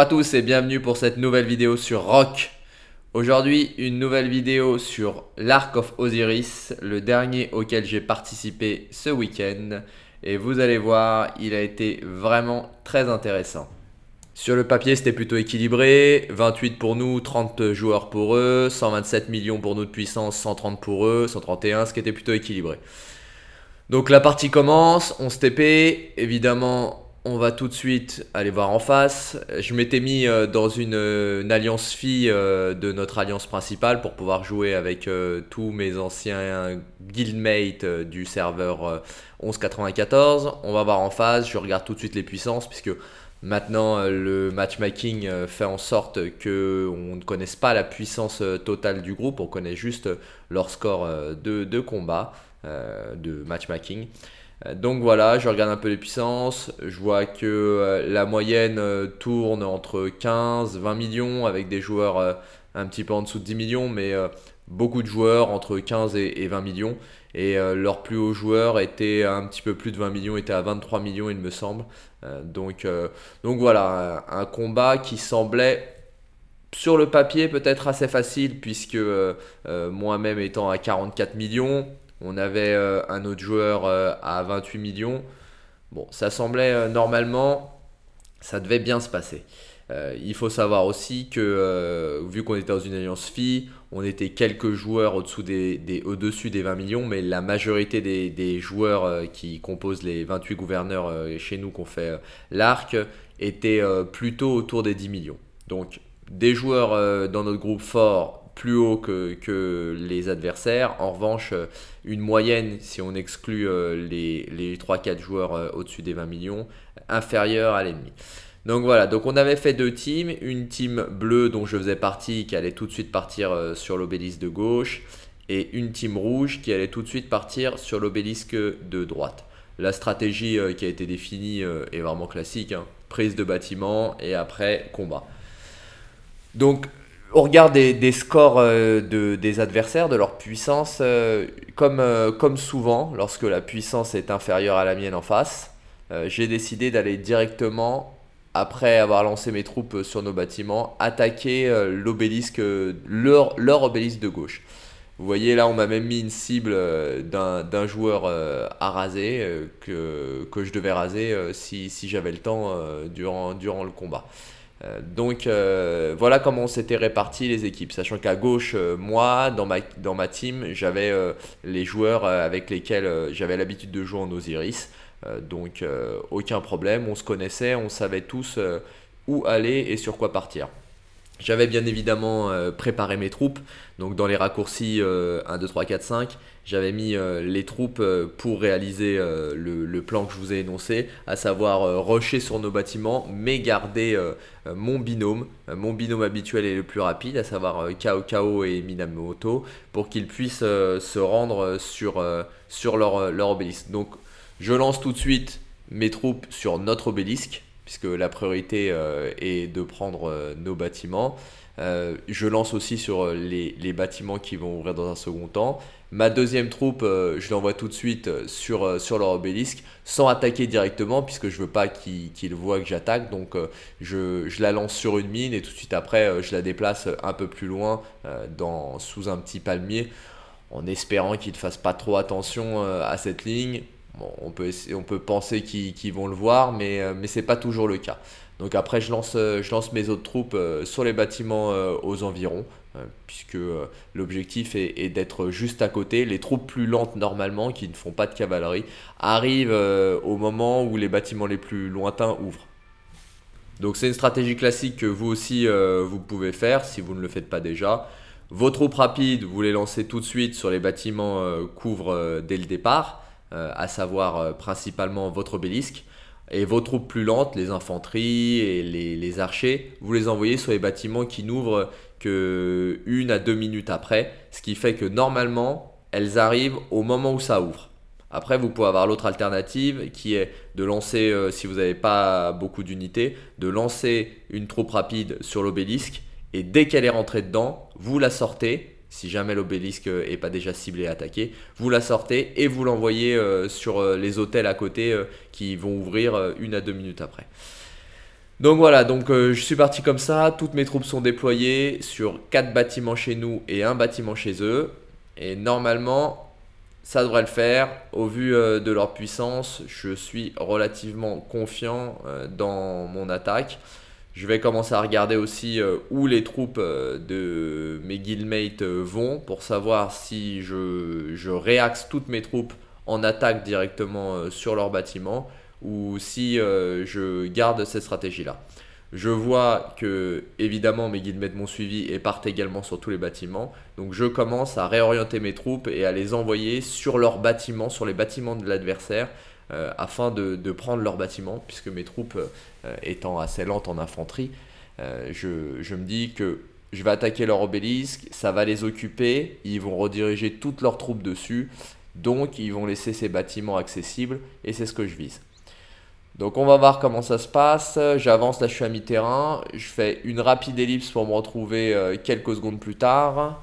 à tous et bienvenue pour cette nouvelle vidéo sur Rock. Aujourd'hui, une nouvelle vidéo sur l'Arc of Osiris, le dernier auquel j'ai participé ce week-end. Et vous allez voir, il a été vraiment très intéressant. Sur le papier, c'était plutôt équilibré. 28 pour nous, 30 joueurs pour eux, 127 millions pour nous de puissance, 130 pour eux, 131, ce qui était plutôt équilibré. Donc la partie commence, on se TP, évidemment on va tout de suite aller voir en face. Je m'étais mis euh, dans une, euh, alliance fille euh, de notre alliance principale pour pouvoir jouer avec tous mes anciens guildmates du serveur 1194. On va voir en face, je regarde tout de suite les puissances puisque maintenant le matchmaking fait en sorte que on ne connaisse pas la puissance totale du groupe, on connaît juste leur score de, de combat, de matchmaking. Euh, donc voilà, je regarde un peu les puissances, je vois que euh, la moyenne euh, tourne entre 15-20 millions avec des joueurs un petit peu en dessous de 10 millions, mais beaucoup de joueurs entre 15 et 20 millions. Et leur plus haut joueur était un petit peu plus de 20 millions, était à 23 millions il me semble. donc, donc voilà, un combat qui semblait sur le papier peut-être assez facile puisque moi-même étant à 44 millions, on avait euh, un autre joueur euh, à 28 millions. Bon, ça semblait euh, normalement, ça devait bien se passer. il faut savoir aussi que, vu qu'on était dans une alliance fille on était quelques joueurs au des, au-dessus des 20 millions, mais la majorité des, joueurs qui composent les 28 gouverneurs chez nous qu'on fait l'arc étaient plutôt autour des 10 millions. Donc, des joueurs dans notre groupe fort plus haut que, les adversaires. En revanche, euh, une moyenne, si on exclut euh, les, les 3-4 joueurs euh, au-dessus des 20 millions, inférieure à l'ennemi. Donc voilà, donc on avait fait deux teams, une team bleue dont je faisais partie qui allait tout de suite partir sur l'obélisque de gauche et une team rouge qui allait tout de suite partir sur l'obélisque de droite. La stratégie qui a été définie est vraiment classique, hein. prise de bâtiment et après combat. Donc au regard des, scores euh, des adversaires, de leur puissance, euh, comme, euh, comme souvent, lorsque la puissance est inférieure à la mienne en face, j'ai décidé d'aller directement, après avoir lancé mes troupes sur nos bâtiments, attaquer l'obélisque, leur, obélisque de gauche. Vous voyez là, on m'a même mis une cible d'un, joueur à raser, que, je devais raser si, j'avais le temps durant le combat. Euh, donc euh, voilà comment on s'était répartis les équipes, sachant qu'à gauche, euh, moi, dans ma, team, j'avais les joueurs avec lesquels j'avais l'habitude de jouer en Osiris. donc aucun problème, on se connaissait, on savait tous où aller et sur quoi partir. J'avais bien évidemment préparé mes troupes, donc dans les raccourcis 1, 2, 3, 4, 5, j'avais mis euh, les troupes euh, pour réaliser euh, le, plan que je vous ai énoncé, à savoir rusher sur nos bâtiments, mais garder mon binôme, mon binôme habituel et le plus rapide, à savoir Kao Kao et Minamoto, pour qu'ils puissent se rendre sur, leur, leur obélisque. Donc je lance tout de suite mes troupes sur notre obélisque, puisque la priorité est de prendre nos bâtiments. je lance aussi sur les bâtiments qui vont ouvrir dans un second temps Ma deuxième troupe, euh, je l'envoie tout de suite euh, euh, sur, leur obélisque, sans attaquer directement, puisque je veux pas qu'ils voient que j'attaque. Donc je, la lance sur une mine et tout de suite après, je la déplace un peu plus loin, sous un petit palmier, en espérant qu'ils ne fassent pas trop attention à cette ligne. on, peut on peut penser qu'ils vont le voir, mais, ce n'est pas toujours le cas. Donc après, je lance, je lance mes autres troupes sur les bâtiments aux environs, euh, puisque euh, l'objectif est, d'être juste à côté. Les troupes plus lentes normalement, qui ne font pas de cavalerie, arrivent euh, au moment où les bâtiments les plus lointains ouvrent. Donc c'est une stratégie classique que vous aussi vous pouvez faire si vous ne le faites pas déjà. Vos troupes rapides, vous les lancez tout de suite sur les bâtiments qu'ouvrent dès le départ, à savoir principalement votre obélisque. Et vos troupes plus lentes, les infanteries et les, les, archers, vous les envoyez sur les bâtiments qui n'ouvrent que une à deux minutes après, ce qui fait que normalement, elles arrivent au moment où ça ouvre. Après, vous pouvez avoir l'autre alternative qui est de lancer, euh, si vous n'avez pas beaucoup d'unités, de lancer une troupe rapide sur l'obélisque et dès qu'elle est rentrée dedans, vous la sortez. Si jamais l'obélisque n'est euh, pas déjà ciblé et attaqué, vous la sortez et vous l'envoyez euh, sur les hôtels à côté qui vont ouvrir une à deux minutes après. Donc voilà, donc euh, je suis parti comme ça, toutes mes troupes sont déployées sur 4 bâtiments chez nous et un bâtiment chez eux. Et normalement, ça devrait le faire. Au vu euh, de leur puissance, je suis relativement confiant euh, dans mon attaque. Je vais commencer à regarder aussi où les troupes de mes guildmates vont pour savoir si je, je réaxe toutes mes troupes en attaque directement sur leur bâtiment ou si euh, je garde cette stratégie-là. Je vois que, évidemment, mes guides mettent mon suivi et partent également sur tous les bâtiments. Donc, je commence à réorienter mes troupes et à les envoyer sur leurs bâtiments, sur les bâtiments de l'adversaire, euh, afin de, prendre leurs bâtiments, puisque mes troupes euh, étant assez lentes en infanterie, je me dis que je vais attaquer leur obélisque, ça va les occuper, ils vont rediriger toutes leurs troupes dessus, donc ils vont laisser ces bâtiments accessibles, et c'est ce que je vise. Donc on va voir comment ça se passe. J'avance, là je suis à mi-terrain. Je fais une rapide ellipse pour me retrouver euh, quelques secondes plus tard.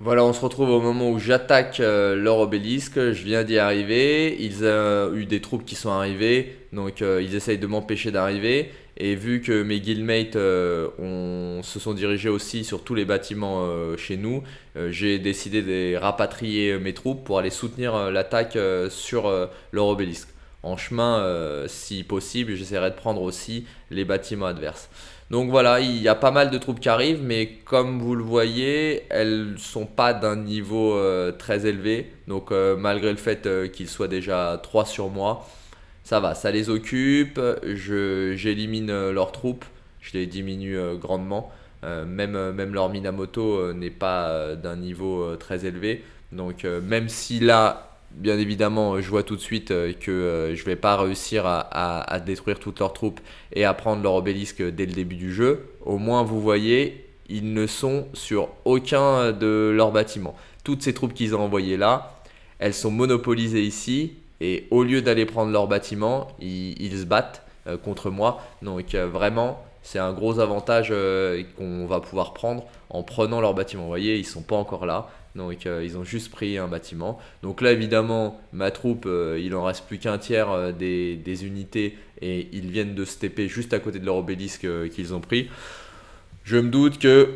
Voilà, on se retrouve au moment où j'attaque euh, leur obélisque. Je viens d'y arriver. Ils ont euh, eu des troupes qui sont arrivées. Donc ils essayent de m'empêcher d'arriver. Et vu que mes guildmates se sont dirigés aussi sur tous les bâtiments chez nous, j'ai décidé de rapatrier mes troupes pour aller soutenir l'attaque sur leur obélisque en chemin, euh, si possible, j'essaierai de prendre aussi les bâtiments adverses. Donc voilà, il y a pas mal de troupes qui arrivent, mais comme vous le voyez, elles sont pas d'un niveau euh, très élevé. Donc euh, malgré le fait qu'ils soient déjà trois sur moi, ça va, ça les occupe, j'élimine leurs troupes, je les diminue grandement. même, même leur Minamoto n'est pas d'un niveau très élevé. Donc même si là, bien évidemment, euh, je vois tout de suite euh, que euh, je ne vais pas réussir à, détruire toutes leurs troupes et à prendre leur obélisque dès le début du jeu. Au moins, vous voyez, ils ne sont sur aucun de leurs bâtiments. Toutes ces troupes qu'ils ont envoyées là, elles sont monopolisées ici. Et au lieu d'aller prendre leur bâtiment, ils, se battent contre moi. Donc vraiment, c'est un gros avantage qu'on va pouvoir prendre en prenant leur bâtiment. Vous voyez, ils ne sont pas encore là. Donc euh, ils ont juste pris un bâtiment. Donc là évidemment ma troupe, euh, il en reste plus qu'un tiers euh, des, unités et ils viennent de se taper juste à côté de leur obélisque qu'ils ont pris. Je me doute que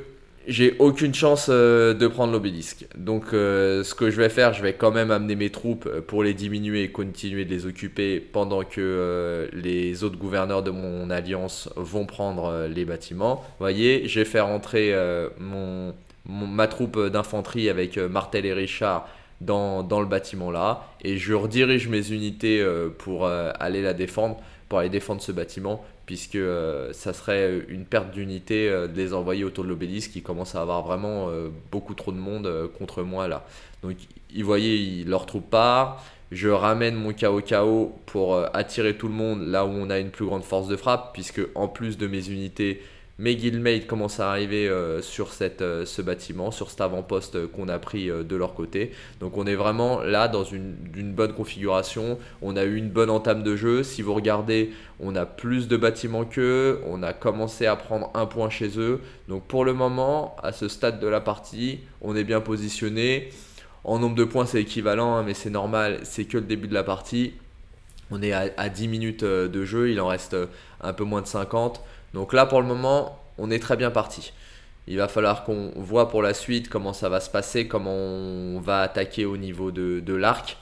j'ai aucune chance de prendre l'obélisque. Donc ce que je vais faire, je vais quand même amener mes troupes pour les diminuer et continuer de les occuper pendant que les autres gouverneurs de mon alliance vont prendre les bâtiments. Vous voyez, j'ai fait rentrer mon ma troupe d'infanterie avec euh, Martel et Richard dans, le bâtiment là et je redirige mes unités euh, pour euh, aller la défendre, pour aller défendre ce bâtiment puisque ça serait une perte d'unité de les envoyer autour de l'obélisque qui commence à avoir vraiment beaucoup trop de monde contre moi là. Donc ils voyaient leur troupe part, je ramène mon KO KO pour attirer tout le monde là où on a une plus grande force de frappe puisque en plus de mes unités mes guildmates commence à arriver euh, sur euh, ce bâtiment, sur cet avant-poste euh, qu'on a pris de leur côté. Donc on est vraiment là dans une, bonne configuration. On a eu une bonne entame de jeu. Si vous regardez, on a plus de bâtiments qu'eux. On a commencé à prendre un point chez eux. Donc pour le moment, à ce stade de la partie, on est bien positionné. En nombre de points, c'est équivalent, hein, mais c'est normal, c'est que le début de la partie. On est à, 10 minutes de jeu, il en reste un peu moins de 50. Donc là, pour le moment, on est très bien parti. Il va falloir qu'on voit pour la suite comment ça va se passer, comment on va attaquer au niveau de, l'arc.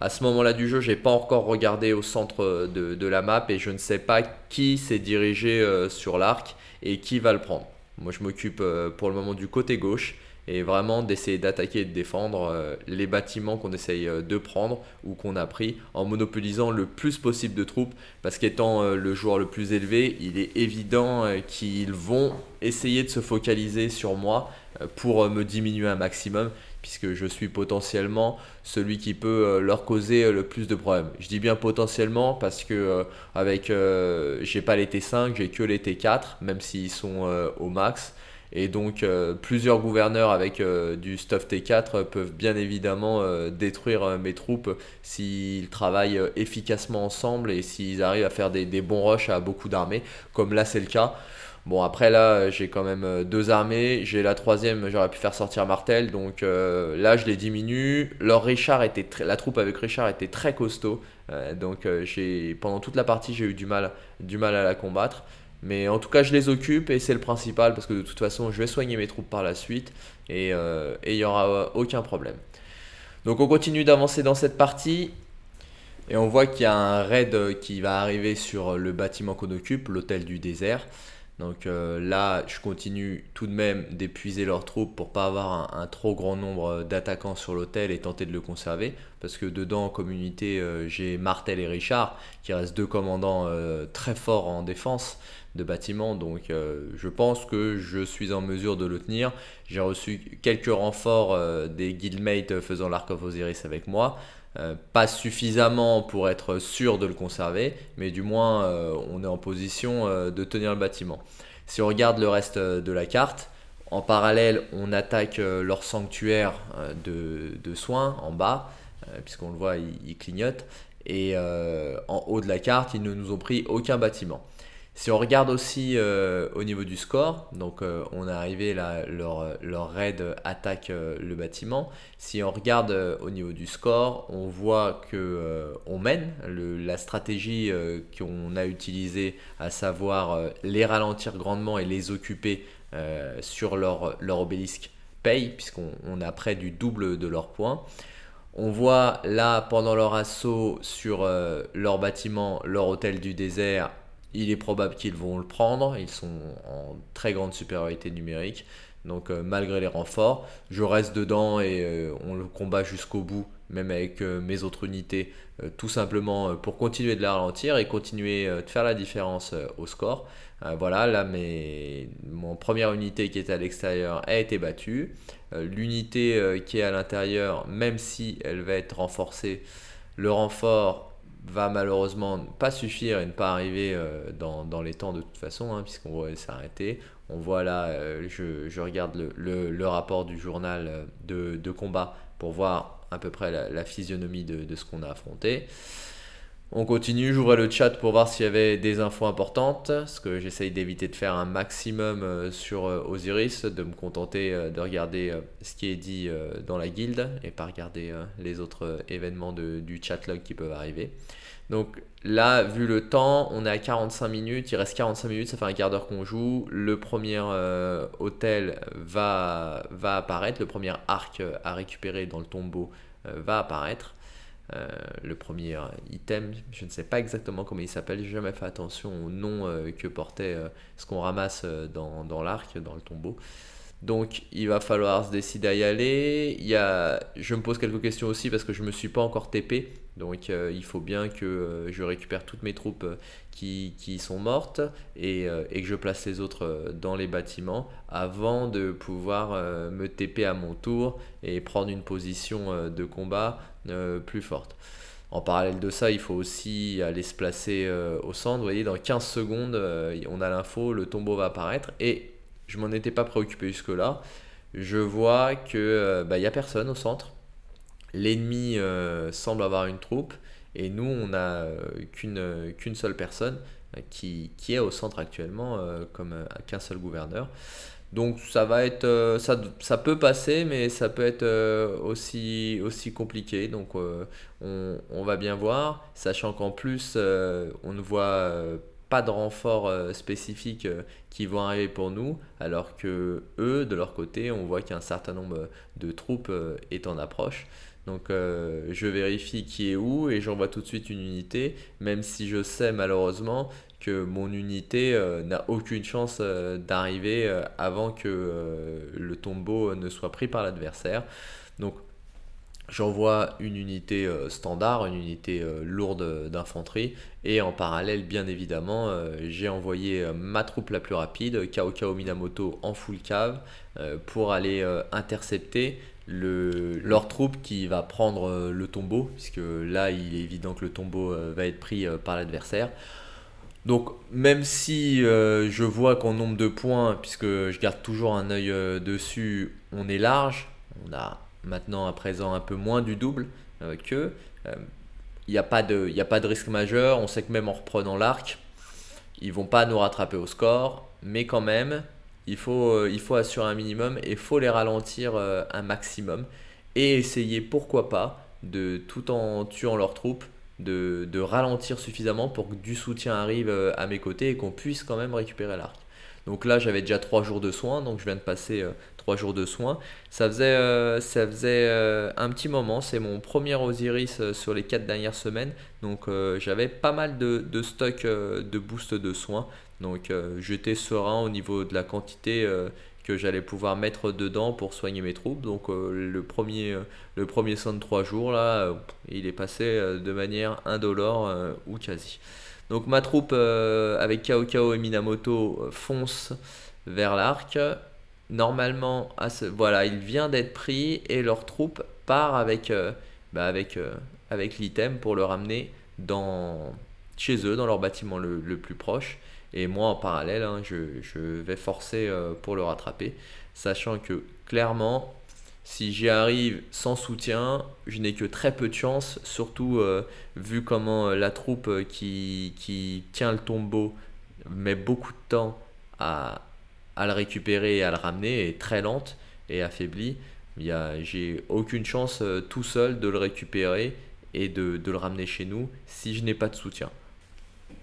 À ce moment-là du jeu, n'ai pas encore regardé au centre de, la map et je ne sais pas qui s'est dirigé euh, sur l'arc et qui va le prendre. Moi, je m'occupe euh, pour le moment du côté gauche et vraiment d'essayer d'attaquer et de défendre euh, les bâtiments qu'on essaye euh, de prendre ou qu'on a pris en monopolisant le plus possible de troupes parce qu'étant le joueur le plus élevé, il est évident qu'ils vont essayer de se focaliser sur moi pour me diminuer un maximum puisque je suis potentiellement celui qui peut euh, leur causer euh, le plus de problèmes. Je dis bien potentiellement parce que euh, avec j'ai pas les T5, j'ai que les T4, même s'ils sont au max. Et donc plusieurs gouverneurs avec du stuff T4 peuvent bien évidemment détruire mes troupes s'ils travaillent efficacement ensemble et s'ils arrivent à faire des, des bons rushs à beaucoup d'armées, comme là c'est le cas. Bon, après là, j'ai quand même euh, deux armées. J'ai la troisième, j'aurais pu faire sortir Martel. Donc euh, là, je les diminue. Leur Richard était La troupe avec Richard était très costaud. Euh, donc j'ai pendant toute la partie, j'ai eu du mal, du mal à la combattre. Mais en tout cas, je les occupe et c'est le principal parce que de toute façon, je vais soigner mes troupes par la suite et il n'y aura aucun problème. Donc on continue d'avancer dans cette partie. Et on voit qu'il y a un raid qui va arriver sur le bâtiment qu'on occupe, l'hôtel du désert. Donc euh, là, je continue tout de même d'épuiser leurs troupes pour pas avoir un, trop grand nombre euh, d'attaquants sur l'hôtel et tenter de le conserver. Parce que dedans, en communauté, euh, j'ai Martel et Richard, qui restent deux commandants très forts en défense de bâtiment. Donc je pense que je suis en mesure de le tenir. J'ai reçu quelques renforts des guildmates faisant l'Arc of Osiris avec moi. Euh, pas suffisamment pour être sûr de le conserver, mais du moins euh, on est en position euh, de tenir le bâtiment. Si on regarde le reste de la carte, en parallèle on attaque leur sanctuaire de, soins en bas, puisqu'on le voit, ils, clignote et en haut de la carte ils ne nous ont pris aucun bâtiment. Si on regarde aussi euh, au niveau du score, donc euh, on est arrivé là, leur, raid attaque euh, le bâtiment. Si on regarde au niveau du score, on voit que on mène la stratégie qu'on a utilisée, à savoir les ralentir grandement et les occuper sur leur, leur obélisque paye, puisqu'on a près du double de leurs points. On voit là pendant leur assaut sur leur bâtiment, leur hôtel du désert, il est probable qu'ils vont le prendre. Ils sont en très grande supériorité numérique. Donc euh, malgré les renforts, je reste dedans et euh, on le combat jusqu'au bout, même avec euh, mes autres unités, tout simplement pour continuer de la ralentir et continuer de faire la différence au score. voilà, là mes... mon première unité qui est à l'extérieur a été battue. L'unité qui est à l'intérieur, même si elle va être renforcée, le renfort va malheureusement pas suffire et ne pas arriver euh, dans, les temps de toute façon, hein, puisqu'on voit s'arrêter. On voit là, euh, je, regarde le, le, rapport du journal euh, de, combat pour voir à peu près la, physionomie de, de ce qu'on a affronté. On continue, j'ouvre le chat pour voir s'il y avait des infos importantes, ce que j'essaye d'éviter de faire un maximum euh, sur euh, Osiris, de me contenter euh, de regarder ce qui est dit dans la guilde et pas regarder les autres événements de, du log qui peuvent arriver. Donc là, vu le temps, on est à 45 minutes. Il reste 45 minutes, ça fait un quart d'heure qu'on joue. Le premier hôtel va, va apparaître. Le premier arc à récupérer dans le tombeau va apparaître. Euh, le premier item, je ne sais pas exactement comment il s'appelle, j'ai jamais fait attention au nom euh, que portait euh, ce qu'on ramasse dans, l'arc, dans le tombeau. Donc il va falloir se décider à y aller. Il Je me pose quelques questions aussi parce que je ne me suis pas encore TP. Donc euh, il faut bien que euh, je récupère toutes mes troupes euh, qui, sont mortes et, que je place les autres dans les bâtiments avant de pouvoir me TP à mon tour et prendre une position de combat plus forte. En parallèle de ça, il faut aussi aller se placer au centre. Vous voyez, dans 15 secondes, on a l'info, le tombeau va apparaître et je m'en étais pas préoccupé jusque-là. Je vois que bah, il a personne au centre l'ennemi euh, semble avoir une troupe et nous on n'a euh, euh, qu'une seule personne qui, est au centre actuellement comme qu'un seul gouverneur. Donc ça peut passer, mais ça peut être aussi, aussi compliqué. Donc on, on va bien voir, sachant qu'en plus on ne voit pas de renforts spécifiques qui vont arriver pour nous, alors que eux, de leur côté, on voit qu'un certain nombre de troupes est en approche. Donc euh, je vérifie qui est où et j'envoie tout de suite une unité, même si je sais malheureusement que mon unité euh, n'a aucune chance euh, d'arriver avant que le tombeau ne soit pris par l'adversaire. Donc j'envoie une unité standard, une unité lourde d'infanterie et en parallèle bien évidemment j'ai envoyé ma troupe la plus rapide, Kaokao Minamoto en full cave pour aller intercepter le, leur troupe qui va prendre euh, le tombeau, puisque là, il est évident que le tombeau euh, va être pris euh, par l'adversaire. Donc même si je vois qu'en nombre de points, puisque je garde toujours un œil dessus, on est large, on a maintenant à présent un peu moins du double que il n'y a, a, pas de risque majeur, on sait que même en reprenant l'arc, ils vont pas nous rattraper au score, mais quand même, il faut, euh, il faut assurer un minimum et il faut les ralentir euh, un maximum et essayer pourquoi pas de tout en tuant leurs troupes de, ralentir suffisamment pour que du soutien arrive euh, à mes côtés et qu'on puisse quand même récupérer l'arc. Donc là j'avais déjà 3 jours de soins, donc je viens de passer 3 jours de soins. Ça faisait, ça faisait un petit moment, c'est mon premier Osiris sur les 4 dernières semaines, donc j'avais pas mal de, de stock de boost de soins, donc euh, j'étais serein au niveau de la quantité euh, que j'allais pouvoir mettre dedans pour soigner mes troupes. Donc euh, le, premier, le de 3 jours, là, il est passé de manière indolore ou quasi. Donc ma troupe avec Kaokao et Minamoto fonce vers l'arc. Normalement, voilà, il vient d'être pris et leur troupe part avec, bah, l'item pour le ramener chez eux, dans leur bâtiment le plus proche. Et moi, en parallèle, hein, je, vais forcer euh, pour le rattraper, sachant que clairement, si j'y arrive sans soutien, je n'ai que très peu de chance, surtout euh, vu comment euh, la troupe qui, qui, tient le tombeau met beaucoup de temps à, le récupérer et à le ramener, est très lente et affaiblie. J'ai aucune chance tout seul de le récupérer et de le ramener chez nous si je n'ai pas de soutien.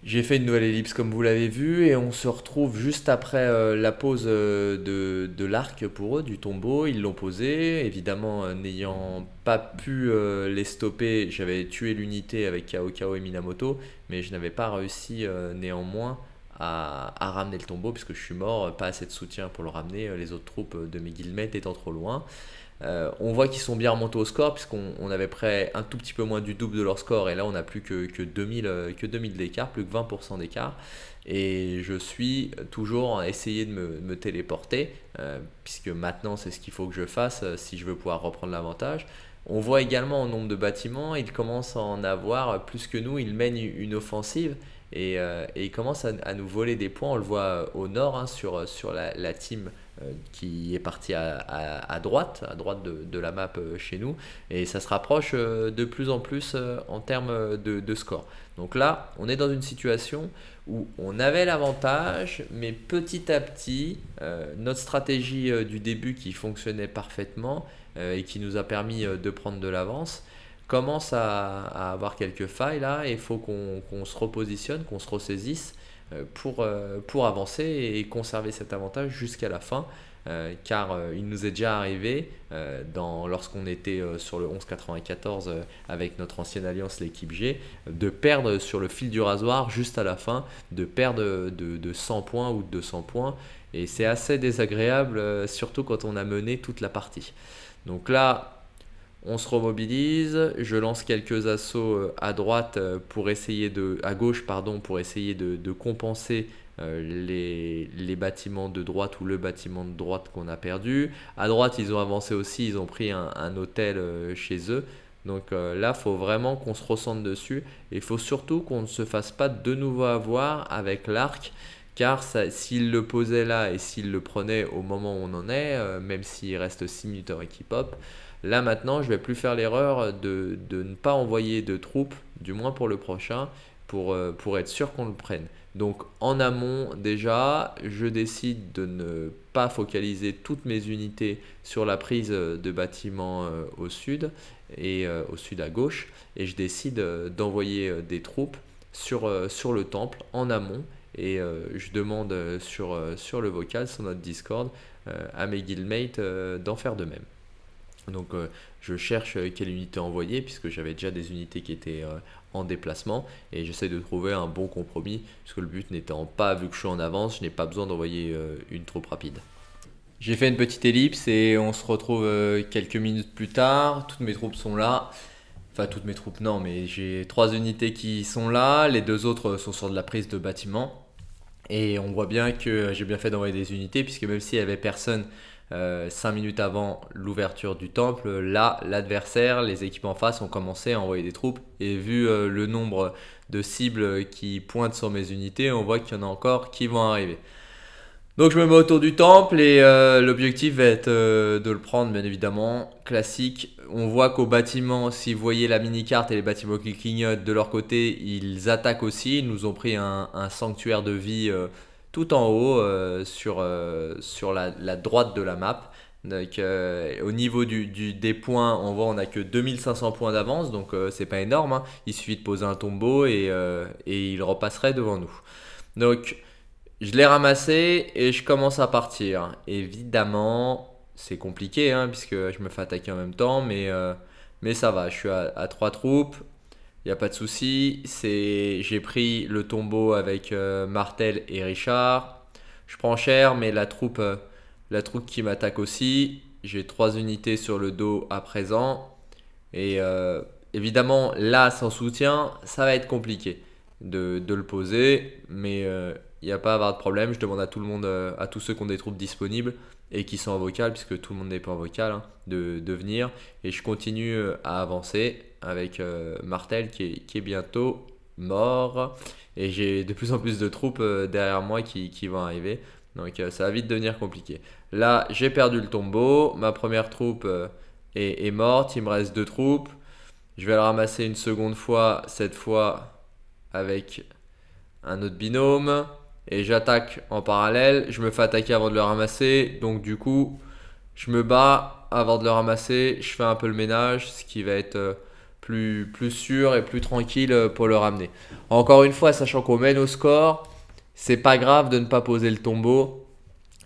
J'ai fait une nouvelle ellipse comme vous l'avez vu et on se retrouve juste après euh, la pose euh, de, l'arc pour eux, du tombeau. Ils l'ont posé, évidemment euh, n'ayant pas pu les stopper, j'avais tué l'unité avec Kaokao et Minamoto, mais je n'avais pas réussi néanmoins à, à, ramener le tombeau puisque je suis mort, pas assez de soutien pour le ramener, les autres troupes de mes guillemets étant trop loin. Euh, on voit qu'ils sont bien remontés au score puisqu'on avait près un tout petit peu moins du double de leur score et là on n'a plus que, 2000, que 2000 euh, d'écart, plus que 20% d'écart. Et je suis toujours à essayer de me, téléporter euh, puisque maintenant c'est ce qu'il faut que je fasse si je veux pouvoir reprendre l'avantage. On voit également au nombre de bâtiments, ils commencent à en avoir plus que nous, ils mènent une offensive et, ils commencent à, nous voler des points. On le voit au nord hein, sur, sur la team euh, qui est parti à, droite, à droite de, la map euh, chez nous, et ça se rapproche euh, de plus en plus en termes de, score. Donc là, on est dans une situation où on avait l'avantage, mais petit à petit, notre stratégie du début qui fonctionnait parfaitement et qui nous a permis de prendre de l'avance, commence à, avoir quelques failles là, et il faut qu'on se repositionne, qu'on se ressaisisse euh, pour, euh, pour avancer et conserver cet avantage jusqu'à la fin. Euh, car il nous est déjà arrivé dans lorsqu'on était sur le 11-94 avec notre ancienne alliance l'équipe G de perdre sur le fil du rasoir juste à la fin de perdre de, de 100 points ou de 200 points et c'est assez désagréable surtout quand on a mené toute la partie donc là on se remobilise, je lance quelques assauts euh, à droite euh, pour essayer de, à gauche pardon, pour essayer de, compenser euh, les, bâtiments de droite ou le bâtiment de droite qu'on a perdu. À droite, ils ont avancé aussi, ils ont pris un, hôtel chez eux. Donc là, il faut vraiment qu'on se ressente dessus. Et il faut surtout qu'on ne se fasse pas de nouveau avoir avec l'arc. Car s'il le posait là et s'il le prenait au moment où on en est, euh, même s'il reste 6 minutes en équipe là maintenant je vais plus faire l'erreur de, de, ne pas envoyer de troupes, du moins pour le prochain, euh, pour, être sûr qu'on le prenne. Donc en amont déjà, je décide de ne pas focaliser toutes mes unités sur la prise euh, de bâtiments au sud et au sud à gauche, et je décide d'envoyer des troupes sur le temple en amont et euh, je demande euh, euh, sur, le vocal, sur notre Discord, à mes guildmates d'en faire de même. Donc je cherche quelle unité envoyer puisque j'avais déjà des unités qui étaient en déplacement et j'essaie de trouver un bon compromis puisque le but n'étant pas, vu que je suis en avance, je n'ai pas besoin d'envoyer une troupe rapide. J'ai fait une petite ellipse et on se retrouve quelques minutes plus tard, toutes mes troupes sont là toutes mes troupes, non, mais j'ai trois unités qui sont là, les deux autres sont sur de la prise de bâtiment. Et on voit bien que j'ai bien fait d'envoyer des unités, puisque même s'il n'y avait personne 5 euh, minutes avant l'ouverture du temple, là, l'adversaire, les équipes en face ont commencé à envoyer des troupes. Et vu euh, le nombre de cibles qui pointent sur mes unités, on voit qu'il y en a encore qui vont arriver. Donc je me mets autour du temple et euh, l'objectif va être euh, de le prendre bien évidemment. Classique, on voit qu'au bâtiment, si vous voyez la mini-carte et les bâtiments qui clignotent de leur côté, ils attaquent aussi. Ils nous ont pris un, sanctuaire de vie euh, tout en haut sur, sur la, droite de la map. Donc, au niveau des points, on voit on a que 2500 points d'avance, donc c'est pas énorme. Hein. Il suffit de poser un tombeau et, et il repasserait devant nous. Donc je l'ai ramassé et je commence à partir. Évidemment, c'est compliqué hein, puisque je me fais attaquer en même temps, mais, euh, mais ça va. Je suis à, trois troupes, il n'y a pas de souci. J'ai pris le tombeau avec euh, Martel et Richard. Je prends cher, mais la troupe, euh, la troupe qui m'attaque aussi. J'ai trois unités sur le dos à présent. Et évidemment, là, sans soutien, ça va être compliqué de, de le poser, mais il n'y a pas à avoir de problème. Je demande à tout le monde, euh, à tous ceux qui ont des troupes disponibles et qui sont en vocal, puisque tout le monde n'est pas en vocal, hein, de, venir. Et je continue euh, à avancer avec euh, Martel qui est, bientôt mort. Et j'ai de plus en plus de troupes derrière moi qui, vont arriver. Donc ça va vite devenir compliqué. Là, j'ai perdu le tombeau. Ma première troupe est morte. Il me reste deux troupes. Je vais le ramasser une seconde fois, cette fois avec un autre binôme et j'attaque en parallèle. Je me fais attaquer avant de le ramasser. Donc du coup, je me bats avant de le ramasser. Je fais un peu le ménage, ce qui va être euh, plus, plus sûr et plus tranquille euh, pour le ramener. Encore une fois, sachant qu'on mène au score, c'est pas grave de ne pas poser le tombeau.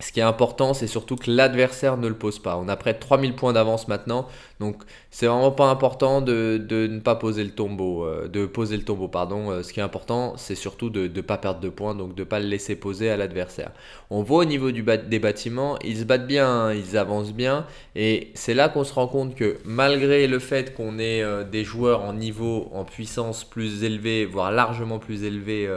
Ce qui est important, c'est surtout que l'adversaire ne le pose pas. On a près de 3000 points d'avance maintenant, donc c'est vraiment pas important de, ne pas poser le tombeau, euh, de poser le tombeau, pardon. Euh, ce qui est important, c'est surtout de ne pas perdre de points, donc de ne pas le laisser poser à l'adversaire. On voit au niveau du des bâtiments, ils se battent bien, hein, ils avancent bien, et c'est là qu'on se rend compte que malgré le fait qu'on ait euh, des joueurs en niveau, en puissance plus élevé, voire largement plus élevé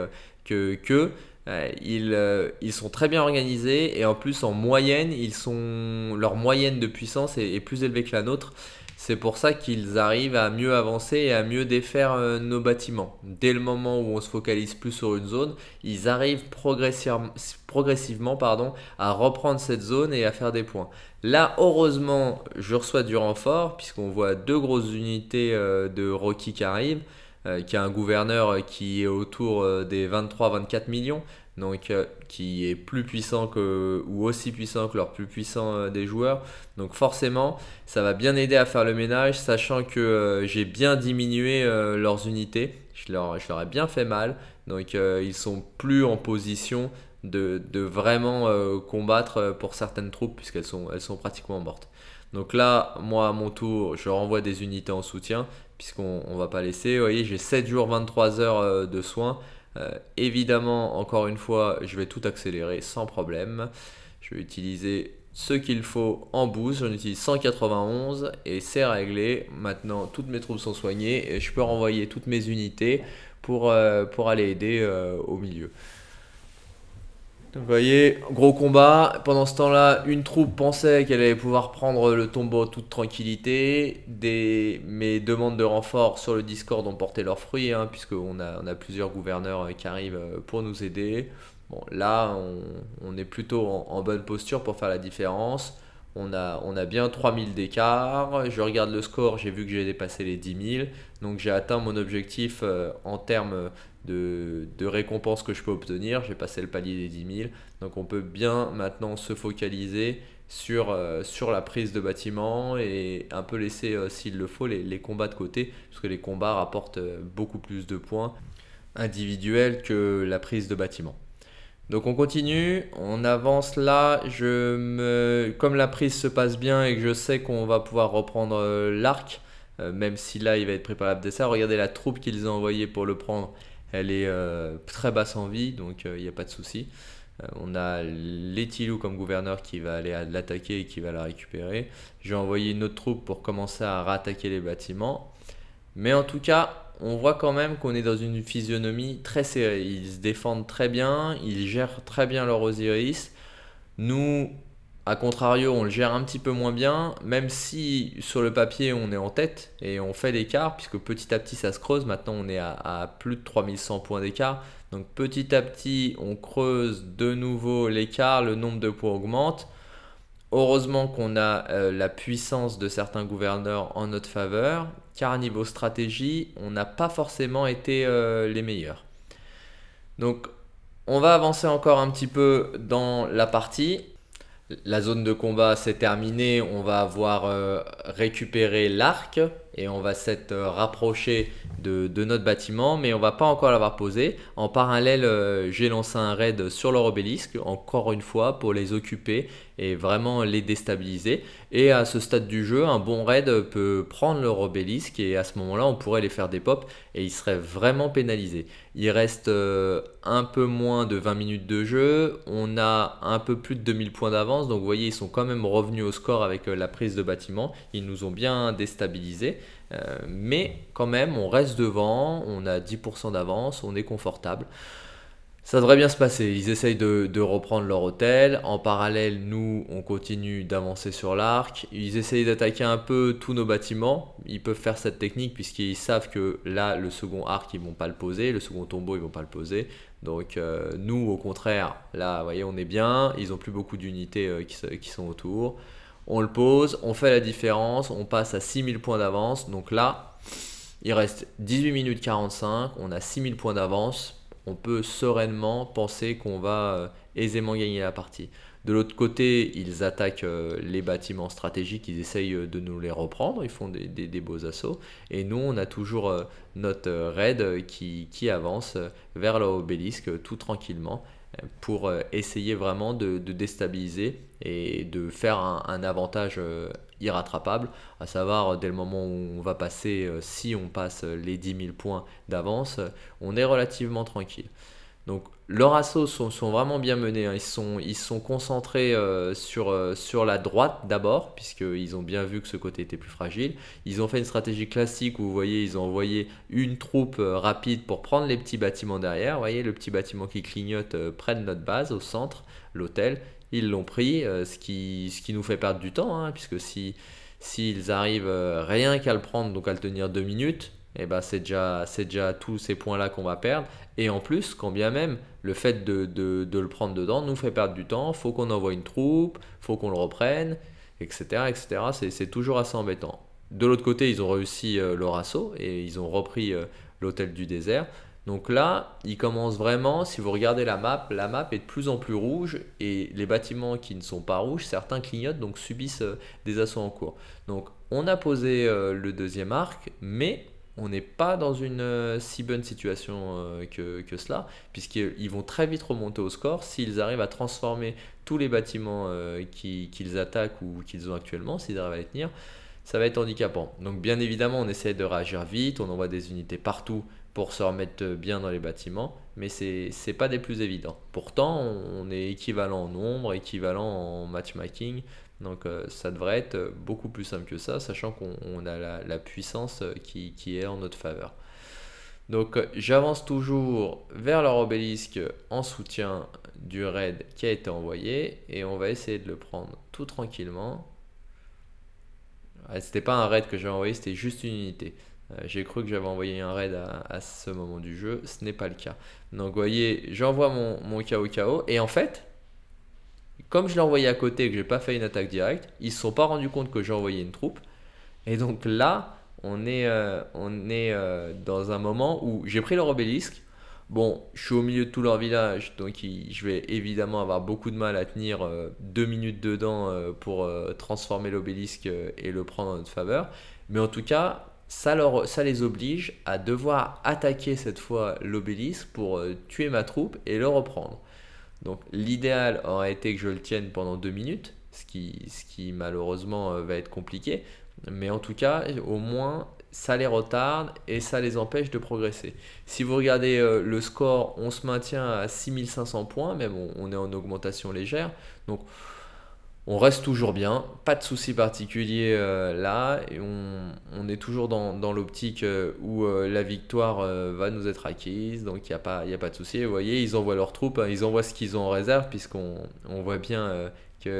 que qu'eux, euh, euh, ils, sont très bien organisés et en plus en moyenne, ils sont, leur moyenne de puissance est, plus élevée que la nôtre. C'est pour ça qu'ils arrivent à mieux avancer et à mieux défaire euh, nos bâtiments. Dès le moment où on se focalise plus sur une zone, ils arrivent progressivement pardon, à reprendre cette zone et à faire des points. Là, heureusement, je reçois du renfort puisqu'on voit deux grosses unités de Rocky qui arrivent. Euh, qui a un gouverneur qui est autour euh, des 23-24 millions, donc euh, qui est plus puissant que ou aussi puissant que leur plus puissant des joueurs. Donc forcément, ça va bien aider à faire le ménage, sachant que j'ai bien diminué leurs unités. Je leur, ai bien fait mal. Donc ils sont plus en position de, vraiment combattre pour certaines troupes puisqu'elles elles sont pratiquement mortes. Donc là, moi à mon tour, je renvoie des unités en soutien, puisqu'on ne va pas laisser. Vous voyez, j'ai 7 jours, 23 heures euh, de soins. Euh, évidemment, encore une fois, je vais tout accélérer sans problème. Je vais utiliser ce qu'il faut en boost. J'en utilise 191 et c'est réglé. Maintenant, toutes mes troupes sont soignées et je peux renvoyer toutes mes unités pour, euh, aller aider au milieu vous voyez, gros combat. Pendant ce temps-là, une troupe pensait qu'elle allait pouvoir prendre le tombeau en toute tranquillité. Des... Mes demandes de renfort sur le Discord ont porté leurs fruits, hein, puisqu'on a, on a plusieurs gouverneurs euh, qui arrivent euh, pour nous aider. Bon, là, on, est plutôt en, bonne posture pour faire la différence. On a, on a bien 3000 d'écart. Je regarde le score, j'ai vu que j'ai dépassé les 10 000. Donc j'ai atteint mon objectif euh, en termes de, récompenses que je peux obtenir. J'ai passé le palier des 10 000. Donc on peut bien maintenant se focaliser euh, sur, la prise de bâtiment et un peu laisser, euh, s'il le faut, les, combats de côté, parce que les combats rapportent euh, beaucoup plus de points individuels que la prise de bâtiment. Donc on continue, on avance là, comme la prise se passe bien et que je sais qu'on va pouvoir reprendre l'arc, même si là il va être préparable de ça regardez la troupe qu'ils ont envoyée pour le prendre, elle est euh, très basse en vie, donc il euh, n'y a pas de souci. Euh, on a Letilou comme gouverneur qui va aller l'attaquer et qui va la récupérer. J'ai envoyé une autre troupe pour commencer à rattaquer les bâtiments. Mais en tout cas, on voit quand même qu'on est dans une physionomie très serrée. Ils se défendent très bien, ils gèrent très bien leur Osiris. Nous, a contrario, on le gère un petit peu moins bien, même si sur le papier on est en tête et on fait l'écart, puisque petit à petit ça se creuse. Maintenant on est à, plus de 3100 points d'écart. Donc petit à petit on creuse de nouveau l'écart, le nombre de points augmente. Heureusement qu'on a euh, la puissance de certains gouverneurs en notre faveur, car niveau stratégie, on n'a pas forcément été euh, les meilleurs. Donc on va avancer encore un petit peu dans la partie la zone de combat s'est terminée, on va avoir euh, récupéré l'arc et on va s'être euh, rapproché de, notre bâtiment, mais on va pas encore l'avoir posé. En parallèle, euh, j'ai lancé un raid sur leur obélisque, encore une fois, pour les occuper et vraiment les déstabiliser. Et à ce stade du jeu, un bon raid peut prendre leur obélisque et à ce moment-là, on pourrait les faire des pops et ils seraient vraiment pénalisés. Il reste euh, un peu moins de 20 minutes de jeu, on a un peu plus de 2000 points d'avance, donc vous voyez, ils sont quand même revenus au score avec euh, la prise de bâtiment, ils nous ont bien déstabilisés. Euh, mais quand même, on reste devant, on a 10% d'avance, on est confortable. Ça devrait bien se passer. Ils essayent de, reprendre leur hôtel. En parallèle, nous, on continue d'avancer sur l'arc. Ils essayent d'attaquer un peu tous nos bâtiments. Ils peuvent faire cette technique puisqu'ils savent que là, le second arc, ils vont pas le poser. Le second tombeau, ils vont pas le poser. Donc euh, nous, au contraire, là, vous voyez, on est bien. Ils ont plus beaucoup d'unités euh, qui, sont autour on le pose, on fait la différence, on passe à 6000 points d'avance. Donc là, il reste 18 minutes 45, on a 6000 points d'avance. On peut sereinement penser qu'on va euh, aisément gagner la partie. De l'autre côté, ils attaquent euh, les bâtiments stratégiques, ils essayent euh, de nous les reprendre, ils font des, beaux assauts. Et nous, on a toujours notre raid qui, qui avance vers l'obélisque tout tranquillement pour euh, essayer vraiment de, déstabiliser et de faire un, un, avantage euh, irrattrapable, à savoir euh, dès le moment où on va passer, si on passe les 10 000 points d'avance, on est relativement tranquille. Donc leurs assauts sont, vraiment bien menés. Hein. Ils sont, sont concentrés euh, sur, euh, sur la droite d'abord, puisqu'ils ont bien vu que ce côté était plus fragile. Ils ont fait une stratégie classique où vous voyez, ils ont envoyé une troupe euh, rapide pour prendre les petits bâtiments derrière. Vous voyez, le petit bâtiment qui clignote près de notre base au centre, l'hôtel. Ils l'ont pris, ce, qui, nous fait perdre du temps, hein, puisque si s'ils arrivent rien qu'à le prendre, donc à le tenir deux minutes, eh ben c'est déjà, déjà tous ces points-là qu'on va perdre. Et en plus, quand bien même, le fait de, le prendre dedans nous fait perdre du temps, faut qu'on envoie une troupe, faut qu'on le reprenne, etc. etc. C'est toujours assez embêtant. De l'autre côté, ils ont réussi euh, leur assaut et ils ont repris euh, l'hôtel du désert. Donc là, il commence vraiment, si vous regardez la map, la map est de plus en plus rouge et les bâtiments qui ne sont pas rouges, certains clignotent, donc subissent euh, des assauts en cours. Donc on a posé le deuxième arc, mais on n'est pas dans une euh, si bonne situation euh, que, cela, puisqu'ils vont très vite remonter au score s'ils arrivent à transformer tous les bâtiments euh, qu'ils attaquent ou qu'ils ont actuellement, s'ils arrivent à les tenir, ça va être handicapant. Donc bien évidemment, on essaie de réagir vite, on envoie des unités partout pour se remettre bien dans les bâtiments, mais c'est n'est pas des plus évidents. Pourtant, on est équivalent en nombre, équivalent en matchmaking, donc euh, ça devrait être euh, beaucoup plus simple que ça, sachant qu'on a la, puissance euh, qui, est en notre faveur. Donc j'avance toujours vers leur obélisque en soutien du raid qui a été envoyé et on va essayer de le prendre tout tranquillement. c'était pas un raid que j'ai envoyé, c'était juste une unité. J'ai cru que j'avais envoyé un raid à, ce moment du jeu, ce n'est pas le cas. Donc vous voyez, j'envoie mon, mon KO KO et en fait, comme je l'ai envoyé à côté et que j'ai pas fait une attaque directe, ils se sont pas rendus compte que j'ai envoyé une troupe. Et donc là, on est, euh, on est euh, dans un moment où j'ai pris leur obélisque. Bon, je suis au milieu de tout leur village, donc je vais évidemment avoir beaucoup de mal à tenir euh, deux minutes dedans pour transformer l'obélisque et le prendre en notre faveur. Mais en tout cas, ça, leur, ça les oblige à devoir attaquer cette fois l'obélisque pour tuer ma troupe et le reprendre. Donc l'idéal aurait été que je le tienne pendant deux minutes, ce qui, ce qui malheureusement euh, va être compliqué. Mais en tout cas, au moins, ça les retarde et ça les empêche de progresser. Si vous regardez euh, le score, on se maintient à 6500 points, mais bon, on est en augmentation légère. Donc on reste toujours bien, pas de soucis particuliers euh, là, et on, est toujours dans, l'optique euh, où euh, la victoire va nous être acquise, donc il n'y a, pas, a pas de soucis. Vous voyez, ils envoient leurs troupes, hein, ils envoient ce qu'ils ont en réserve, puisqu'on on voit bien qu'il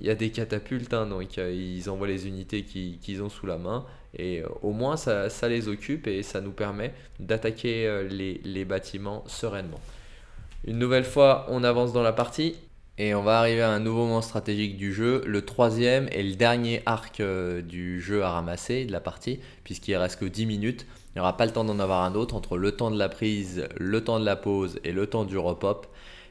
y a des catapultes, hein, donc ils envoient les unités qu'ils ont sous la main, et au moins ça, les occupe et ça nous permet d'attaquer les, les bâtiments sereinement. Une nouvelle fois, on avance dans la partie. Et on va arriver à un nouveau moment stratégique du jeu, le troisième et le dernier arc euh, du jeu à ramasser, de la partie, puisqu'il reste que 10 minutes. Il n'y aura pas le temps d'en avoir un autre entre le temps de la prise, le temps de la pause et le temps du repop.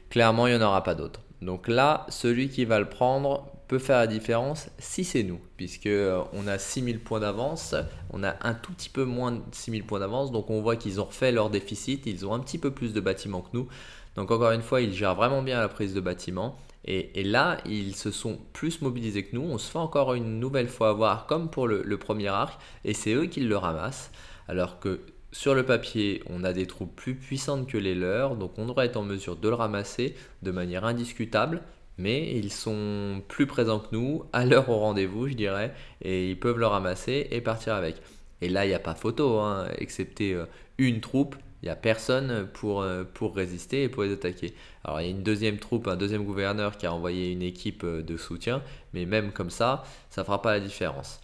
Clairement, il n'y en aura pas d'autre. Donc là, celui qui va le prendre peut faire la différence si c'est nous, puisque euh, on a 6000 points d'avance, on a un tout petit peu moins de 6000 points d'avance, donc on voit qu'ils ont refait leur déficit, ils ont un petit peu plus de bâtiments que nous, donc encore une fois, ils gèrent vraiment bien la prise de bâtiment. Et, là, ils se sont plus mobilisés que nous. On se fait encore une nouvelle fois avoir, comme pour le, premier arc, et c'est eux qui le ramassent. Alors que sur le papier, on a des troupes plus puissantes que les leurs, donc on devrait être en mesure de le ramasser de manière indiscutable. Mais ils sont plus présents que nous, à l'heure au rendez-vous, je dirais, et ils peuvent le ramasser et partir avec. Et là, il n'y a pas photo, hein, excepté euh, une troupe il n'y a personne pour, euh, pour résister et pour les attaquer. Alors il y a une deuxième troupe, un deuxième gouverneur qui a envoyé une équipe euh, de soutien, mais même comme ça, ça ne fera pas la différence.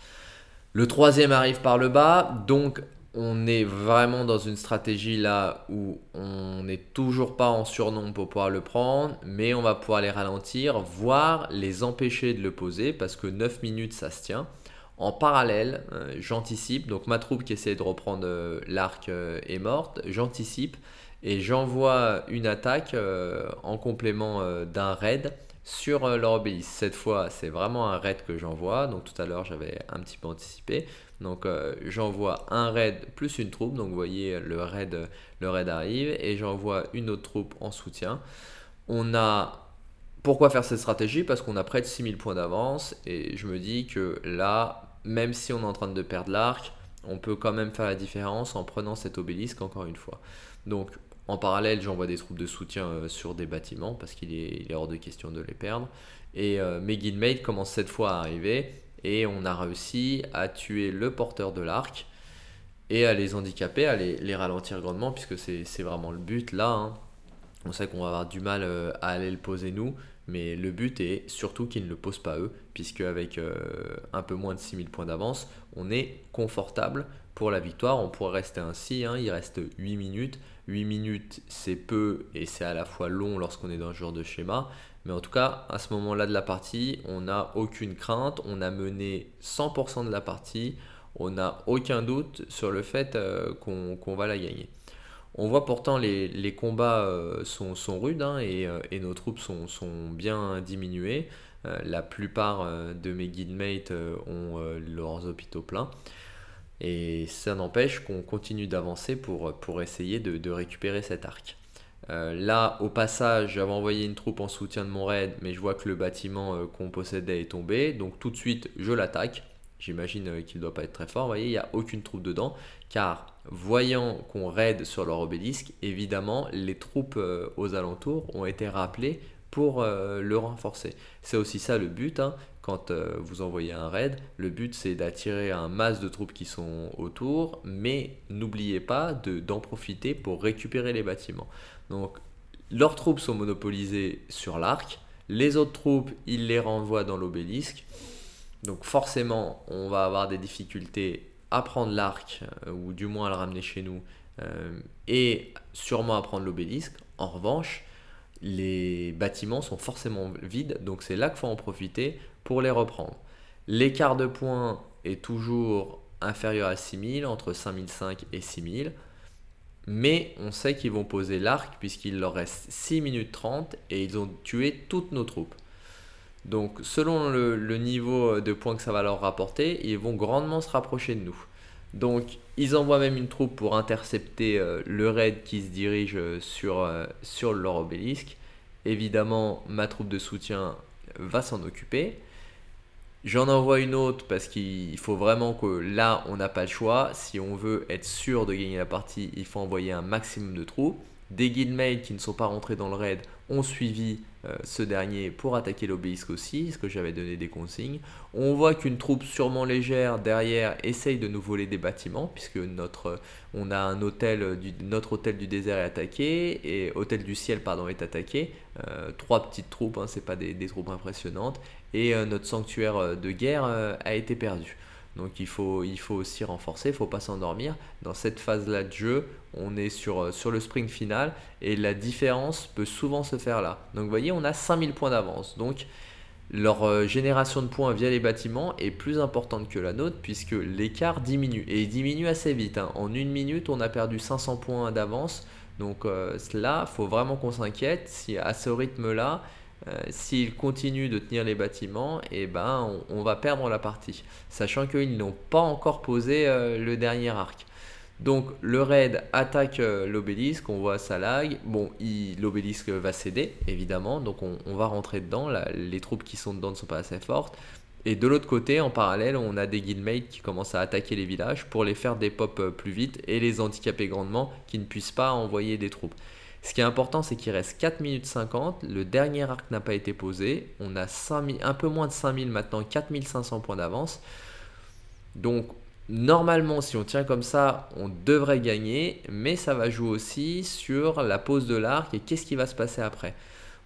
Le troisième arrive par le bas, donc on est vraiment dans une stratégie là où on n'est toujours pas en surnom pour pouvoir le prendre, mais on va pouvoir les ralentir, voire les empêcher de le poser, parce que 9 minutes ça se tient. En parallèle, euh, j'anticipe, donc ma troupe qui essaie de reprendre euh, l'arc euh, est morte, j'anticipe et j'envoie une attaque en complément d'un raid sur leur Cette fois, c'est vraiment un raid que j'envoie, donc tout à l'heure j'avais un petit peu anticipé. Donc j'envoie un raid plus une troupe, donc vous voyez le raid, le raid arrive et j'envoie une autre troupe en soutien. On a pourquoi faire cette stratégie Parce qu'on a près de 6000 points d'avance et je me dis que là, même si on est en train de perdre l'arc, on peut quand même faire la différence en prenant cet obélisque encore une fois. Donc en parallèle, j'envoie des troupes de soutien euh, sur des bâtiments parce qu'il est, hors de question de les perdre. Et euh, mes commencent cette fois à arriver et on a réussi à tuer le porteur de l'arc et à les handicaper, à les, ralentir grandement puisque c'est vraiment le but là. Hein. On sait qu'on va avoir du mal euh, à aller le poser nous, mais le but est surtout qu'ils ne le posent pas eux puisque avec euh, un peu moins de 6000 points d'avance, on est confortable pour la victoire. On pourrait rester ainsi, hein. il reste 8 minutes. 8 minutes, c'est peu et c'est à la fois long lorsqu'on est dans ce genre de schéma. Mais en tout cas, à ce moment-là de la partie, on n'a aucune crainte, on a mené 100% de la partie, on n'a aucun doute sur le fait euh, qu'on va la gagner. On voit pourtant les, combats euh, sont, rudes hein, et, nos troupes sont bien diminuées. Euh, la plupart euh, de mes mates euh, ont leurs hôpitaux pleins. Et ça n'empêche qu'on continue d'avancer pour, essayer de, récupérer cet arc. là, au passage, j'avais envoyé une troupe en soutien de mon raid, mais je vois que le bâtiment qu'on possédait est tombé. Donc tout de suite, je l'attaque. J'imagine qu'il ne doit pas être très fort. Vous voyez, il n'y a aucune troupe dedans. Car, voyant qu'on raid sur leur obélisque, évidemment, les troupes aux alentours ont été rappelées pour euh, le renforcer. C'est aussi ça le but. Hein. Quand euh, vous envoyez un raid, le but c'est d'attirer un masse de troupes qui sont autour, mais n'oubliez pas d'en profiter pour récupérer les bâtiments. Donc leurs troupes sont monopolisées sur l'arc, les autres troupes, ils les renvoient dans l'obélisque. Donc forcément, on va avoir des difficultés à prendre l'arc, euh, ou du moins à le ramener chez nous, et sûrement à prendre l'obélisque. En revanche, les bâtiments sont forcément vides, donc c'est là qu'il faut en profiter pour les reprendre. L'écart de points est toujours inférieur à 6000, entre 5005 et 6000, mais on sait qu'ils vont poser l'arc puisqu'il leur reste 6 minutes 30 et ils ont tué toutes nos troupes. Donc selon le, le niveau de points que ça va leur rapporter, ils vont grandement se rapprocher de nous. Donc ils envoient même une troupe pour intercepter euh, le raid qui se dirige euh, euh, sur, leur obélisque. Évidemment, ma troupe de soutien va s'en occuper. J'en envoie une autre parce qu'il faut vraiment que là, on n'a pas le choix. Si on veut être sûr de gagner la partie, il faut envoyer un maximum de troupes. Des guildmates qui ne sont pas rentrés dans le raid ont suivi euh, ce dernier pour attaquer l'obéisque aussi, ce que j'avais donné des consignes. On voit qu'une troupe sûrement légère derrière essaye de nous voler des bâtiments, puisque notre, on a un hôtel du, notre hôtel du désert est attaqué, et hôtel du ciel pardon, est attaqué. Euh, trois petites troupes, hein, n'est pas des, troupes impressionnantes, et euh, notre sanctuaire de guerre a été perdu. Donc il faut, aussi renforcer, il ne faut pas s'endormir. Dans cette phase-là de jeu, on est euh, sur, le sprint final et la différence peut souvent se faire là. Donc vous voyez, on a 5000 points d'avance. Donc leur euh, génération de points via les bâtiments est plus importante que la nôtre puisque l'écart diminue. Et il diminue assez vite. Hein. En une minute, on a perdu 500 points d'avance. Donc cela, euh, là, il faut vraiment qu'on s'inquiète. Si à ce rythme-là, euh, s'ils continuent de tenir les bâtiments, eh ben, on, va perdre la partie, sachant qu'ils n'ont pas encore posé euh, le dernier arc. Donc le raid attaque euh, l'obélisque, on voit sa lag, bon, l'obélisque va céder, évidemment, donc on, va rentrer dedans, les troupes qui sont dedans ne sont pas assez fortes. Et de l'autre côté, en parallèle, on a des guildmates qui commencent à attaquer les villages pour les faire des pop plus vite et les handicaper grandement, qui ne puissent pas envoyer des troupes. Ce qui est important, c'est qu'il reste 4 minutes 50. Le dernier arc n'a pas été posé. On a un peu moins de 5000 maintenant, 4500 points d'avance. Donc, normalement, si on tient comme ça, on devrait gagner. Mais ça va jouer aussi sur la pose de l'arc et qu'est-ce qui va se passer après.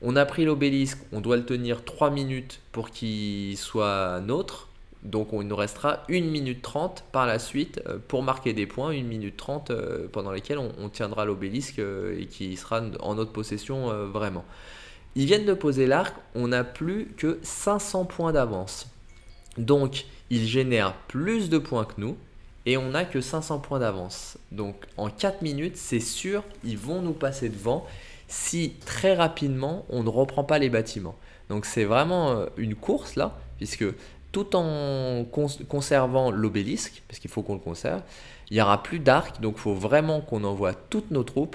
On a pris l'obélisque, on doit le tenir 3 minutes pour qu'il soit nôtre. Donc on, il nous restera 1 minute 30 par la suite euh, pour marquer des points, 1 minute 30 euh, pendant lesquelles on, tiendra l'obélisque euh, et qui sera en notre possession vraiment. Ils viennent de poser l'arc, on n'a plus que 500 points d'avance. Donc ils génèrent plus de points que nous et on n'a que 500 points d'avance. Donc en 4 minutes, c'est sûr, ils vont nous passer devant si très rapidement on ne reprend pas les bâtiments. Donc c'est vraiment une course là, puisque tout en conservant l'obélisque, parce qu'il faut qu'on le conserve, il n'y aura plus d'arc, donc il faut vraiment qu'on envoie toutes nos troupes,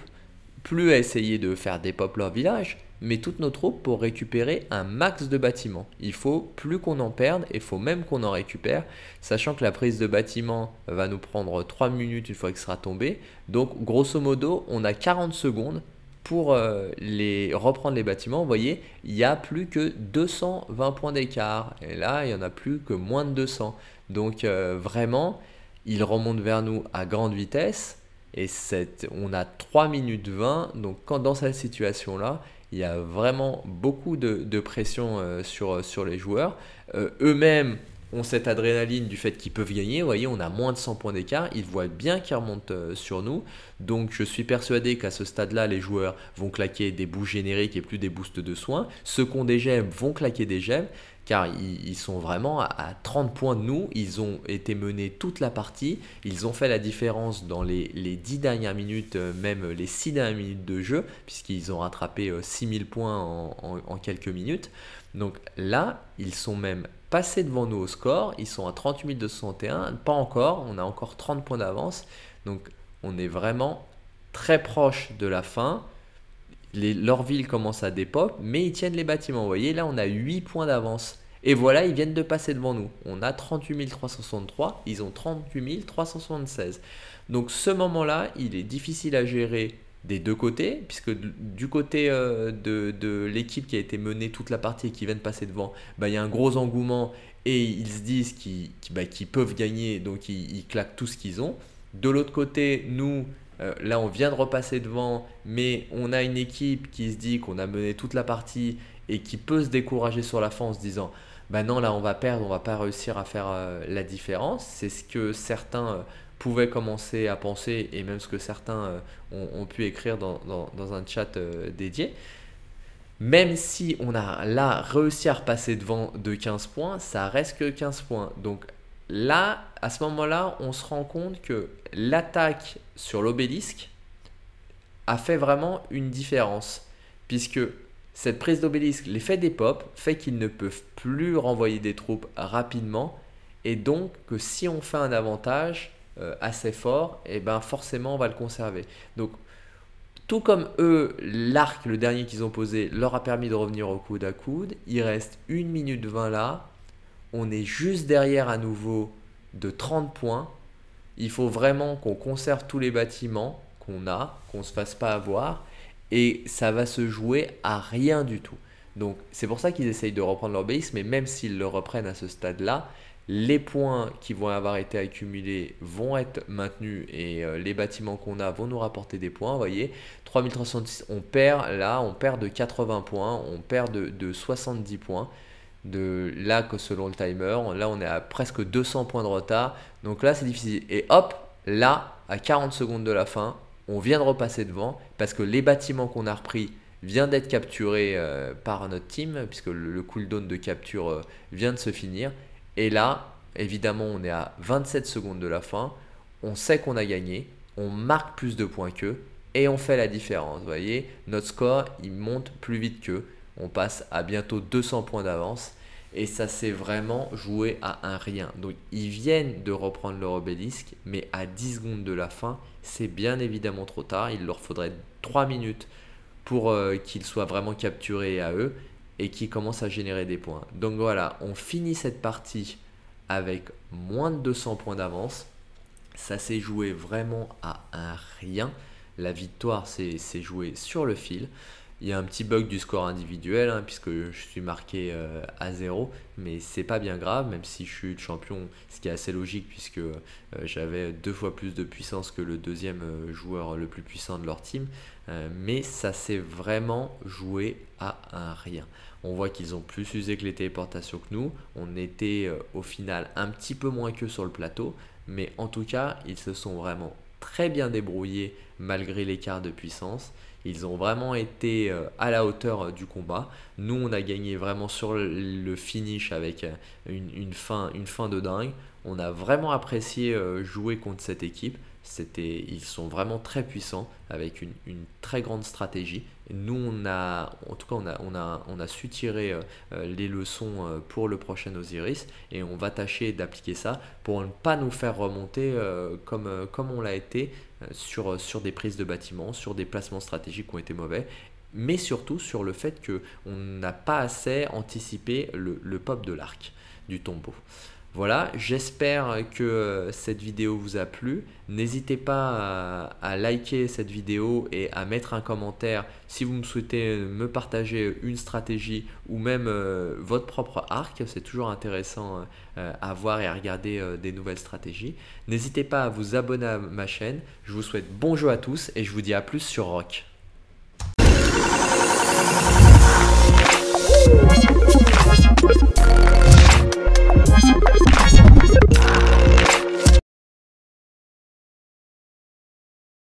plus à essayer de faire des pop leur village, mais toutes nos troupes pour récupérer un max de bâtiments. Il faut plus qu'on en perde et il faut même qu'on en récupère, sachant que la prise de bâtiment va nous prendre 3 minutes une fois qu'il sera tombé. Donc grosso modo, on a 40 secondes pour euh, les reprendre les bâtiments, vous voyez, il y a plus que 220 points d'écart. Et là, il y en a plus que moins de 200. Donc euh, vraiment, il remonte vers nous à grande vitesse. Et on a 3 minutes 20. Donc quand dans cette situation-là, il y a vraiment beaucoup de, pression euh, sur, sur les joueurs. Eux-mêmes ont cette adrénaline du fait qu'ils peuvent gagner. Vous voyez, on a moins de 100 points d'écart. Ils voient bien qu'ils remontent euh, sur nous. Donc, je suis persuadé qu'à ce stade-là, les joueurs vont claquer des boosts génériques et plus des boosts de soins. Ceux qui ont des gemmes vont claquer des gemmes car ils, sont vraiment à 30 points de nous. Ils ont été menés toute la partie. Ils ont fait la différence dans les, les 10 dernières minutes, euh, même les 6 dernières minutes de jeu, puisqu'ils ont rattrapé 6000 euh, points en quelques minutes. Donc là, ils sont même Passer devant nous au score. Ils sont à 38 261, pas encore, on a encore 30 points d'avance. Donc on est vraiment très proche de la fin. Les, leur ville commence à dépop, mais ils tiennent les bâtiments. Vous voyez, là on a 8 points d'avance. Et voilà, ils viennent de passer devant nous. On a 38 363, ils ont 38 376. Donc ce moment-là, il est difficile à gérer des deux côtés, puisque du côté euh, de, l'équipe qui a été menée toute la partie et qui vient de passer devant, bah, il y a un gros engouement et ils se disent qu'ils bah, peuvent gagner, donc ils, claquent tout ce qu'ils ont. De l'autre côté, nous, euh, là, on vient de repasser devant, mais on a une équipe qui se dit qu'on a mené toute la partie et qui peut se décourager sur la fin en se disant bah non, là, on va perdre, on va pas réussir à faire euh, la différence. C'est ce que certains pouvaient commencer à penser et même ce que certains euh, ont, pu écrire dans, dans, dans un chat euh, dédié. Même si on a là réussi à repasser devant de 15 points, ça reste que 15 points. Donc là, à ce moment-là, on se rend compte que l'attaque sur l'obélisque a fait vraiment une différence. Puisque cette prise d'obélisque, l'effet des pops, fait qu'ils ne peuvent plus renvoyer des troupes rapidement. Et donc que si on fait un avantage, euh, assez fort, et ben forcément on va le conserver. Donc tout comme eux, l'arc, le dernier qu'ils ont posé, leur a permis de revenir au coude à coude. Il reste une minute 20 là. On est juste derrière à nouveau de 30 points. Il faut vraiment qu'on conserve tous les bâtiments qu'on a, qu'on ne se fasse pas avoir. Et ça va se jouer à rien du tout. Donc c'est pour ça qu'ils essayent de reprendre leur base, mais même s'ils le reprennent à ce stade-là, les points qui vont avoir été accumulés vont être maintenus et euh, les bâtiments qu'on a vont nous rapporter des points. Vous voyez, 3310, on perd là, on perd de 80 points, on perd de, 70 points de là que selon le timer. Là, on est à presque 200 points de retard. Donc là, c'est difficile. Et hop, là, à 40 secondes de la fin, on vient de repasser devant parce que les bâtiments qu'on a repris viennent d'être capturés euh, par notre team puisque le, cooldown de capture euh, vient de se finir et là, évidemment, on est à 27 secondes de la fin. On sait qu'on a gagné. On marque plus de points qu'eux. Et on fait la différence. Vous voyez, notre score, il monte plus vite qu'eux. On passe à bientôt 200 points d'avance. Et ça s'est vraiment joué à un rien. Donc ils viennent de reprendre leur obélisque, mais à 10 secondes de la fin, c'est bien évidemment trop tard. Il leur faudrait 3 minutes pour euh, qu'ils soient vraiment capturés à eux et qui commence à générer des points. Donc voilà, on finit cette partie avec moins de 200 points d'avance. Ça s'est joué vraiment à un rien. La victoire s'est jouée sur le fil. Il y a un petit bug du score individuel, hein, puisque je suis marqué euh, à 0, mais c'est pas bien grave, même si je suis champion, ce qui est assez logique, puisque euh, j'avais deux fois plus de puissance que le deuxième euh, joueur le plus puissant de leur team. mais ça s'est vraiment joué à un rien. On voit qu'ils ont plus usé que les téléportations que nous. On était euh, au final un petit peu moins que sur le plateau. Mais en tout cas, ils se sont vraiment très bien débrouillés malgré l'écart de puissance. Ils ont vraiment été euh, à la hauteur euh, du combat. Nous, on a gagné vraiment sur le finish avec fin, une fin de dingue. On a vraiment apprécié jouer contre cette équipe. C'était, ils sont vraiment très puissants avec une, très grande stratégie. Nous, on a, en tout cas, on a, su tirer euh, euh, les leçons euh, pour le prochain Osiris et on va tâcher d'appliquer ça pour ne pas nous faire remonter comme, comme on l'a été sur, sur des prises de bâtiments, sur des placements stratégiques qui ont été mauvais mais surtout sur le fait qu'on n'a pas assez anticipé le, le pop de l'arc du tombeau. Voilà, j'espère que cette vidéo vous a plu. N'hésitez pas à, liker cette vidéo et à mettre un commentaire si vous me souhaitez me partager une stratégie ou même euh, votre propre arc. C'est toujours intéressant euh, à voir et à regarder euh, des nouvelles stratégies. N'hésitez pas à vous abonner à ma chaîne. Je vous souhaite bon jeu à tous et je vous dis à plus sur Rock. すいません。